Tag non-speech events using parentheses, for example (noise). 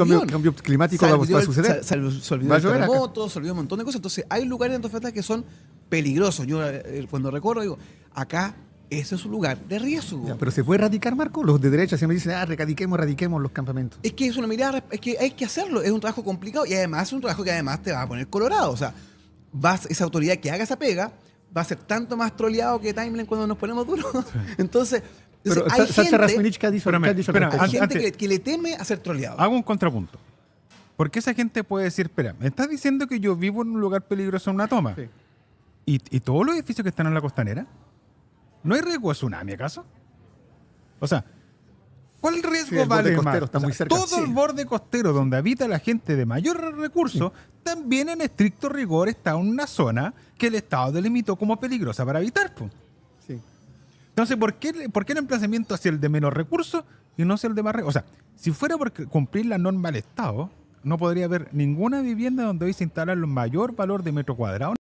cambio, cambio climático va a suceder. se, olvidó el terremoto, se olvidó un montón de cosas. Entonces, hay lugares en Antofagasta que son peligrosos. Yo eh, cuando recorro digo, acá ese es un lugar de riesgo. pero se puede erradicar, Marco. Los de derecha siempre dicen, ah, erradiquemos, erradiquemos los campamentos. Es que es una mirada, es que hay que hacerlo. Es un trabajo complicado y además es un trabajo que además te va a poner colorado. O sea, vas, esa autoridad que haga esa pega va a ser tanto más troleado que Timeline cuando nos ponemos duros. (laughs) Entonces, pero gente, ha dicho? que, le teme a ser troleado. Hago un contrapunto. Porque esa gente puede decir, espera, me estás diciendo que yo vivo en un lugar peligroso en una toma. ¿Y, todos los edificios que están en la costanera? ¿No hay riesgo de tsunami acaso? O sea, ¿cuál riesgo vale más? Todo el borde costero donde habita la gente de mayor recurso, también en estricto rigor está una zona que el Estado delimitó como peligrosa para habitar. Pues. Entonces, ¿por qué, ¿por qué el emplazamiento hacia el de menos recursos y no hacia el de más recursos? O sea, si fuera por cumplir la norma del Estado, no podría haber ninguna vivienda donde hoy se instala el mayor valor de metro cuadrado